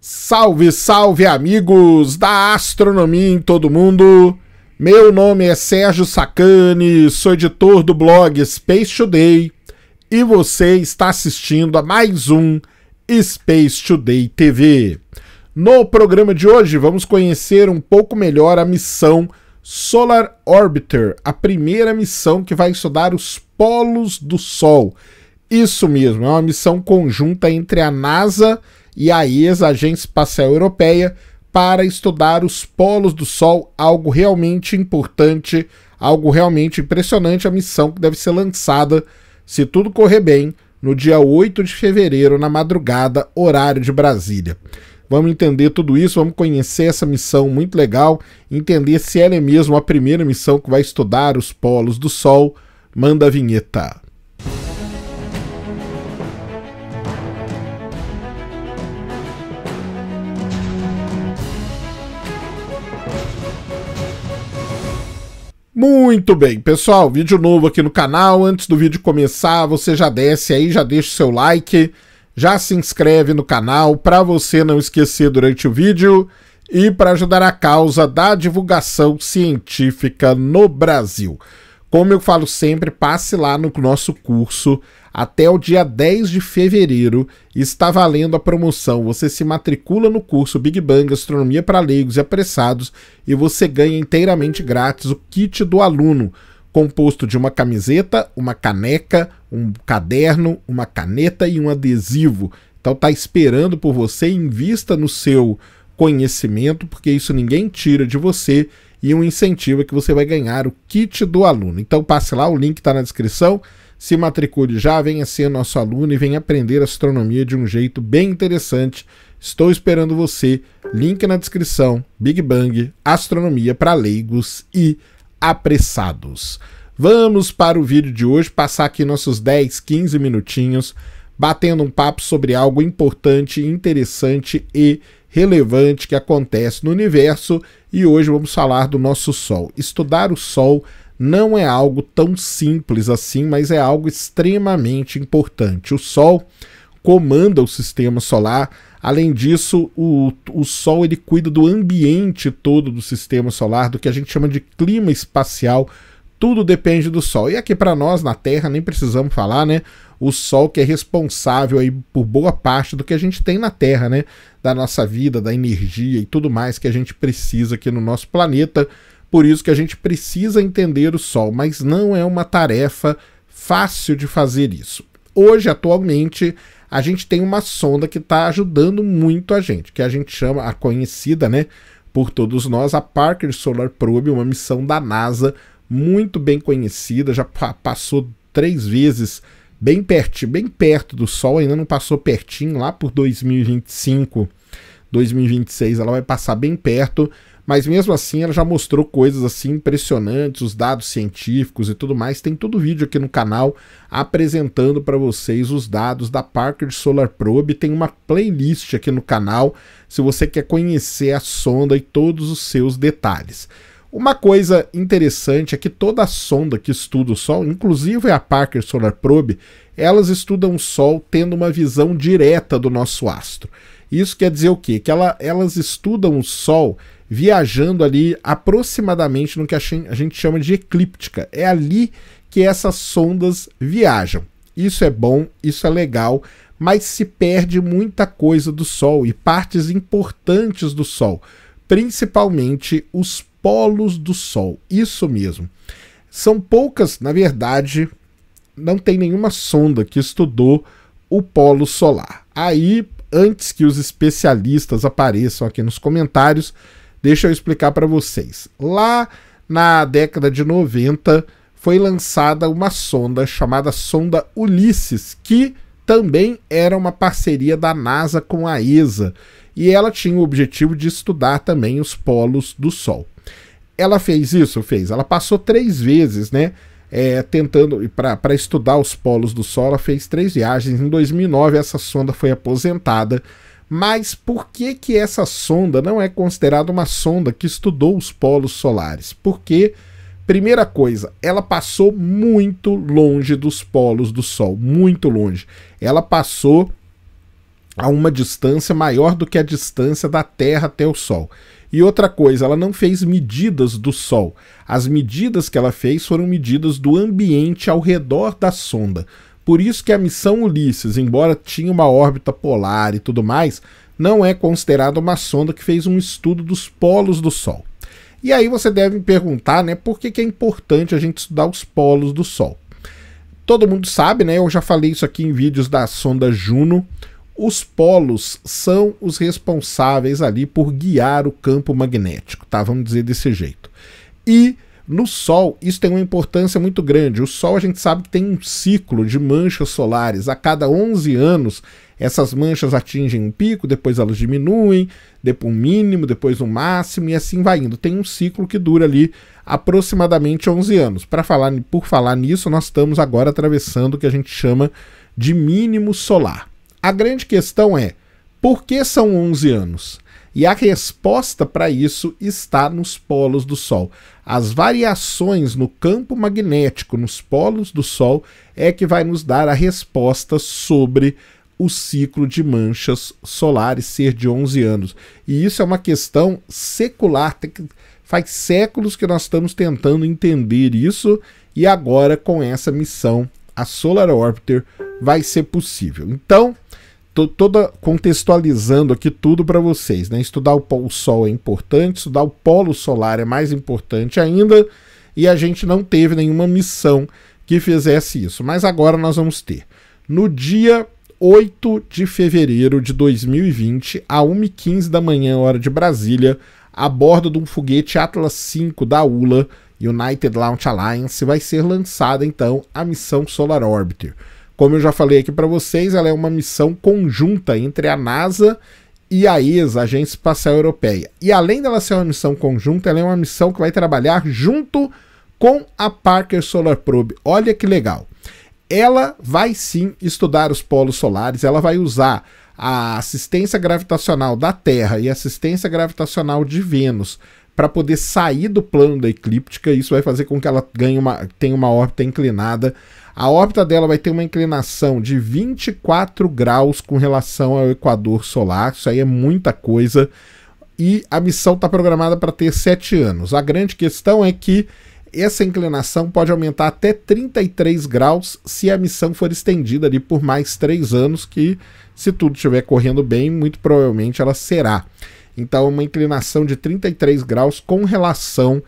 Salve, salve amigos da astronomia em todo mundo. Meu nome é Sérgio Sacani, sou editor do blog Space Today e você está assistindo a mais um Space Today TV. No programa de hoje vamos conhecer um pouco melhor a missão Solar Orbiter, a primeira missão que vai estudar os polos do Sol isso mesmo, é uma missão conjunta entre a NASA e a ESA, Agência Espacial Europeia, para estudar os polos do Sol, algo realmente importante, algo realmente impressionante, a missão que deve ser lançada, se tudo correr bem, no dia 8 de fevereiro, na madrugada, horário de Brasília. Vamos entender tudo isso, vamos conhecer essa missão muito legal, entender se ela é mesmo a primeira missão que vai estudar os polos do Sol. Manda a vinheta. Muito bem, pessoal, vídeo novo aqui no canal. Antes do vídeo começar, você já desce aí, já deixa o seu like, já se inscreve no canal para você não esquecer durante o vídeo e para ajudar a causa da divulgação científica no Brasil. Como eu falo sempre, passe lá no nosso curso até o dia 10 de fevereiro. Está valendo a promoção. Você se matricula no curso Big Bang Astronomia para Leigos e Apressados e você ganha inteiramente grátis o kit do aluno, composto de uma camiseta, uma caneca, um caderno, uma caneta e um adesivo. Então tá esperando por você, invista no seu conhecimento, porque isso ninguém tira de você e um incentivo é que você vai ganhar o kit do aluno. Então passe lá, o link está na descrição. Se matricule já, venha ser nosso aluno e venha aprender astronomia de um jeito bem interessante. Estou esperando você. Link na descrição. Big Bang, astronomia para leigos e apressados. Vamos para o vídeo de hoje, passar aqui nossos 10, 15 minutinhos batendo um papo sobre algo importante, interessante e relevante que acontece no universo. E hoje vamos falar do nosso Sol. Estudar o Sol não é algo tão simples assim, mas é algo extremamente importante. O Sol comanda o sistema solar. Além disso, o, o Sol ele cuida do ambiente todo do sistema solar, do que a gente chama de clima espacial. Tudo depende do Sol. E aqui para nós, na Terra, nem precisamos falar, né? o Sol que é responsável aí por boa parte do que a gente tem na Terra, né? Da nossa vida, da energia e tudo mais que a gente precisa aqui no nosso planeta. Por isso que a gente precisa entender o Sol, mas não é uma tarefa fácil de fazer isso. Hoje, atualmente, a gente tem uma sonda que está ajudando muito a gente, que a gente chama a conhecida, né, por todos nós, a Parker Solar Probe, uma missão da NASA muito bem conhecida, já passou três vezes bem perto, bem perto do Sol, ainda não passou pertinho, lá por 2025, 2026 ela vai passar bem perto, mas mesmo assim ela já mostrou coisas assim impressionantes, os dados científicos e tudo mais. Tem todo o vídeo aqui no canal apresentando para vocês os dados da Parker Solar Probe. Tem uma playlist aqui no canal se você quer conhecer a sonda e todos os seus detalhes. Uma coisa interessante é que toda sonda que estuda o Sol, inclusive a Parker Solar Probe, elas estudam o Sol tendo uma visão direta do nosso astro. Isso quer dizer o quê? Que ela, elas estudam o Sol viajando ali aproximadamente no que a gente chama de eclíptica. É ali que essas sondas viajam. Isso é bom, isso é legal, mas se perde muita coisa do Sol e partes importantes do Sol, principalmente os polos do Sol. Isso mesmo. São poucas, na verdade, não tem nenhuma sonda que estudou o polo solar. Aí, antes que os especialistas apareçam aqui nos comentários, deixa eu explicar para vocês. Lá na década de 90 foi lançada uma sonda chamada sonda Ulisses, que também era uma parceria da NASA com a ESA, e ela tinha o objetivo de estudar também os polos do Sol ela fez isso? Fez. Ela passou três vezes, né? É, tentando para estudar os polos do Sol, ela fez três viagens. Em 2009, essa sonda foi aposentada. Mas por que, que essa sonda não é considerada uma sonda que estudou os polos solares? Porque, primeira coisa, ela passou muito longe dos polos do Sol, muito longe. Ela passou a uma distância maior do que a distância da Terra até o Sol. E outra coisa, ela não fez medidas do Sol. As medidas que ela fez foram medidas do ambiente ao redor da sonda. Por isso que a missão Ulisses, embora tinha uma órbita polar e tudo mais, não é considerada uma sonda que fez um estudo dos polos do Sol. E aí você deve me perguntar, né, por que, que é importante a gente estudar os polos do Sol? Todo mundo sabe, né? Eu já falei isso aqui em vídeos da sonda Juno os polos são os responsáveis ali por guiar o campo magnético, tá? Vamos dizer desse jeito. E no Sol, isso tem uma importância muito grande. O Sol, a gente sabe que tem um ciclo de manchas solares. A cada 11 anos, essas manchas atingem um pico, depois elas diminuem, depois um mínimo, depois um máximo, e assim vai indo. Tem um ciclo que dura ali aproximadamente 11 anos. Para falar, por falar nisso, nós estamos agora atravessando o que a gente chama de mínimo solar. A grande questão é: por que são 11 anos? E a resposta para isso está nos polos do Sol. As variações no campo magnético nos polos do Sol é que vai nos dar a resposta sobre o ciclo de manchas solares ser de 11 anos. E isso é uma questão secular, faz séculos que nós estamos tentando entender isso e agora com essa missão a Solar Orbiter vai ser possível. Então, toda contextualizando aqui tudo para vocês, né? Estudar o, o Sol é importante, estudar o polo solar é mais importante ainda, e a gente não teve nenhuma missão que fizesse isso, mas agora nós vamos ter. No dia 8 de fevereiro de 2020, a 1h15 da manhã, hora de Brasília, a bordo de um foguete Atlas V da ULA, United Launch Alliance, vai ser lançada então a missão Solar Orbiter. Como eu já falei aqui para vocês, ela é uma missão conjunta entre a NASA e a ESA, Agência Espacial Europeia. E além dela ser uma missão conjunta, ela é uma missão que vai trabalhar junto com a Parker Solar Probe. Olha que legal. Ela vai sim estudar os polos solares, ela vai usar a assistência gravitacional da Terra e a assistência gravitacional de Vênus para poder sair do plano da eclíptica. Isso vai fazer com que ela ganhe uma, tenha uma órbita inclinada. A órbita dela vai ter uma inclinação de 24 graus com relação ao equador solar. Isso aí é muita coisa. E a missão está programada para ter 7 anos. A grande questão é que essa inclinação pode aumentar até 33 graus se a missão for estendida ali por mais 3 anos, que se tudo estiver correndo bem, muito provavelmente ela será. Então, uma inclinação de 33 graus com relação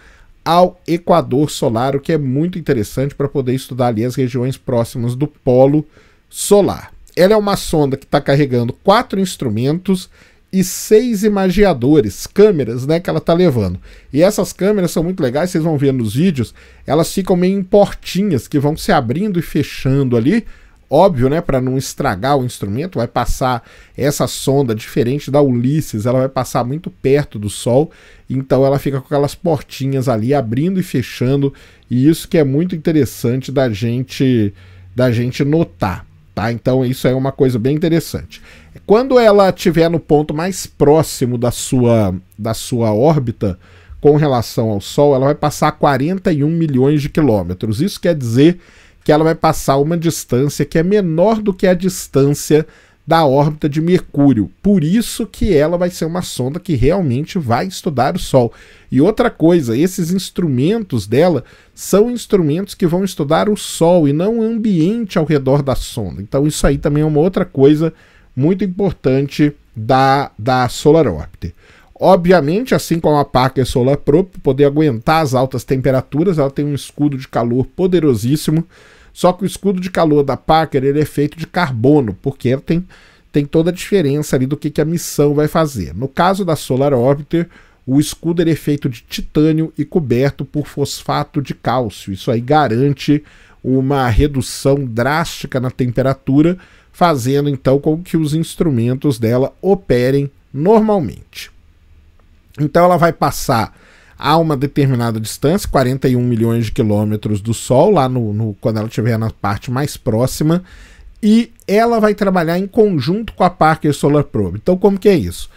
ao equador solar, o que é muito interessante para poder estudar ali as regiões próximas do polo solar. Ela é uma sonda que está carregando quatro instrumentos e seis imagiadores, câmeras, né, que ela está levando. E essas câmeras são muito legais, vocês vão ver nos vídeos, elas ficam meio em portinhas que vão se abrindo e fechando ali Óbvio, né, para não estragar o instrumento, vai passar essa sonda diferente da Ulisses, ela vai passar muito perto do sol, então ela fica com aquelas portinhas ali abrindo e fechando, e isso que é muito interessante da gente da gente notar, tá? Então isso é uma coisa bem interessante. Quando ela estiver no ponto mais próximo da sua da sua órbita, com relação ao Sol, ela vai passar 41 milhões de quilômetros. Isso quer dizer que ela vai passar uma distância que é menor do que a distância da órbita de Mercúrio. Por isso que ela vai ser uma sonda que realmente vai estudar o Sol. E outra coisa, esses instrumentos dela são instrumentos que vão estudar o Sol e não o ambiente ao redor da sonda. Então isso aí também é uma outra coisa muito importante da, da Solar Orbiter. Obviamente, assim como a Packer Solar Pro, para poder aguentar as altas temperaturas, ela tem um escudo de calor poderosíssimo. Só que o escudo de calor da Packer ele é feito de carbono, porque tem, tem toda a diferença ali do que, que a missão vai fazer. No caso da Solar Orbiter, o escudo é feito de titânio e coberto por fosfato de cálcio. Isso aí garante uma redução drástica na temperatura, fazendo então com que os instrumentos dela operem normalmente. Então ela vai passar a uma determinada distância, 41 milhões de quilômetros do Sol, lá no, no quando ela estiver na parte mais próxima, e ela vai trabalhar em conjunto com a Parker Solar Probe. Então, como que é isso?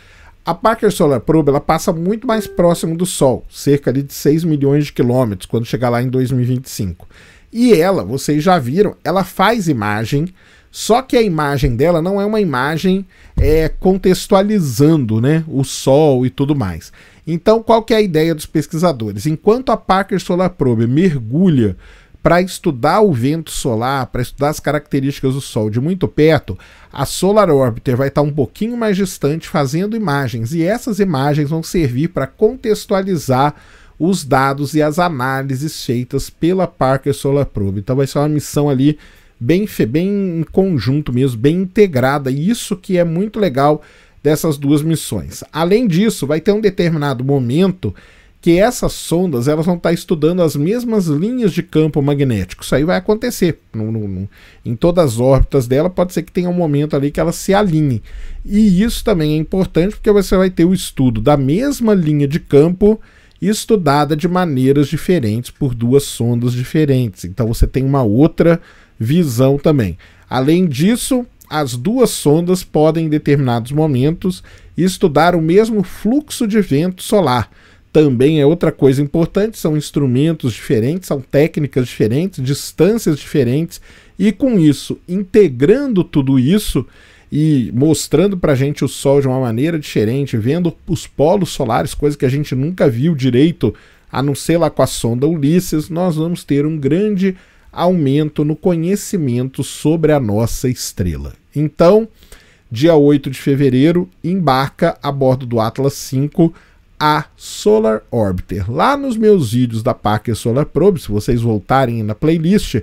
A Parker Solar Probe ela passa muito mais próximo do Sol, cerca de 6 milhões de quilômetros, quando chegar lá em 2025. E ela, vocês já viram, ela faz imagem só que a imagem dela não é uma imagem é, contextualizando né, o Sol e tudo mais. Então, qual que é a ideia dos pesquisadores? Enquanto a Parker Solar Probe mergulha para estudar o vento solar, para estudar as características do Sol de muito perto, a Solar Orbiter vai estar tá um pouquinho mais distante fazendo imagens, e essas imagens vão servir para contextualizar os dados e as análises feitas pela Parker Solar Probe. Então vai ser uma missão ali bem, bem em conjunto mesmo, bem integrada. E isso que é muito legal dessas duas missões. Além disso, vai ter um determinado momento que essas sondas elas vão estar tá estudando as mesmas linhas de campo magnético. Isso aí vai acontecer no, no, no, em todas as órbitas dela. Pode ser que tenha um momento ali que ela se alinhe. E isso também é importante porque você vai ter o estudo da mesma linha de campo estudada de maneiras diferentes por duas sondas diferentes. Então você tem uma outra visão também. Além disso, as duas sondas podem, em determinados momentos, estudar o mesmo fluxo de vento solar. Também é outra coisa importante: são instrumentos diferentes, são técnicas diferentes, distâncias diferentes, e com isso, integrando tudo isso e mostrando para a gente o Sol de uma maneira diferente, vendo os polos solares, coisa que a gente nunca viu direito, a não ser lá com a sonda Ulisses, nós vamos ter um grande aumento no conhecimento sobre a nossa estrela. Então, dia 8 de fevereiro, embarca a bordo do Atlas 5 a Solar Orbiter. Lá nos meus vídeos da Parker Solar Probe, se vocês voltarem na playlist,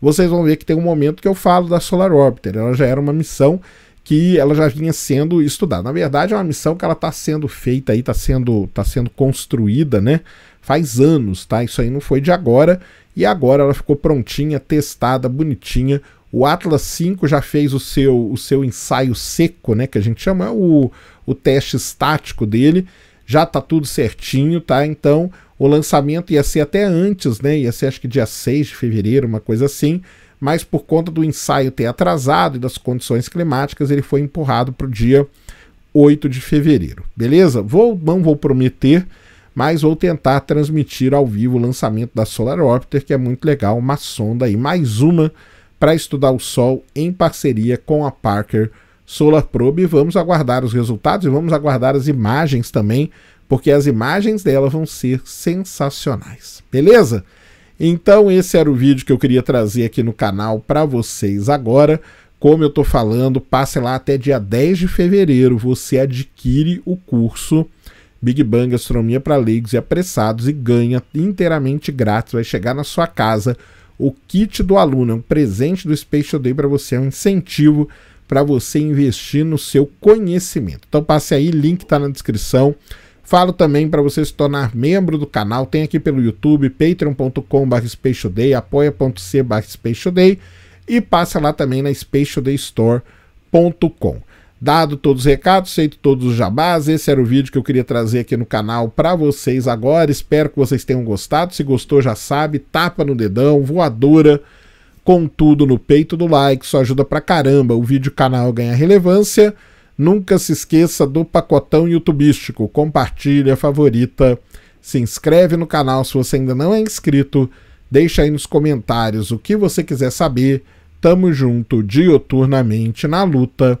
vocês vão ver que tem um momento que eu falo da Solar Orbiter. Ela já era uma missão que ela já vinha sendo estudada. Na verdade, é uma missão que ela está sendo feita aí, está sendo, tá sendo construída, né? Faz anos, tá? Isso aí não foi de agora e agora ela ficou prontinha, testada, bonitinha. O Atlas 5 já fez o seu, o seu ensaio seco, né, que a gente chama, é o, o teste estático dele, já tá tudo certinho, tá? Então, o lançamento ia ser até antes, né? Ia ser acho que dia 6 de fevereiro, uma coisa assim, mas por conta do ensaio ter atrasado e das condições climáticas, ele foi empurrado para o dia 8 de fevereiro. Beleza? Vou, não vou prometer mas vou tentar transmitir ao vivo o lançamento da Solar Orbiter, que é muito legal, uma sonda e mais uma para estudar o Sol em parceria com a Parker Solar Probe. Vamos aguardar os resultados e vamos aguardar as imagens também, porque as imagens dela vão ser sensacionais. Beleza? Então esse era o vídeo que eu queria trazer aqui no canal para vocês agora. Como eu estou falando, passe lá até dia 10 de fevereiro, você adquire o curso Big Bang, astronomia para leigos e apressados e ganha inteiramente grátis. Vai chegar na sua casa o kit do aluno, é um presente do Space Today para você, é um incentivo para você investir no seu conhecimento. Então passe aí, link está na descrição. Falo também para você se tornar membro do canal, tem aqui pelo YouTube, patreon.com.br, apoia.c.br, e passa lá também na spacetoday.com. Dado todos os recados, feito todos os jabás, esse era o vídeo que eu queria trazer aqui no canal para vocês agora. Espero que vocês tenham gostado. Se gostou, já sabe, tapa no dedão, voadora, com tudo no peito do like. Isso ajuda pra caramba o vídeo canal ganha relevância. Nunca se esqueça do pacotão youtubístico. Compartilha, favorita, se inscreve no canal se você ainda não é inscrito. Deixa aí nos comentários o que você quiser saber. Tamo junto dioturnamente na luta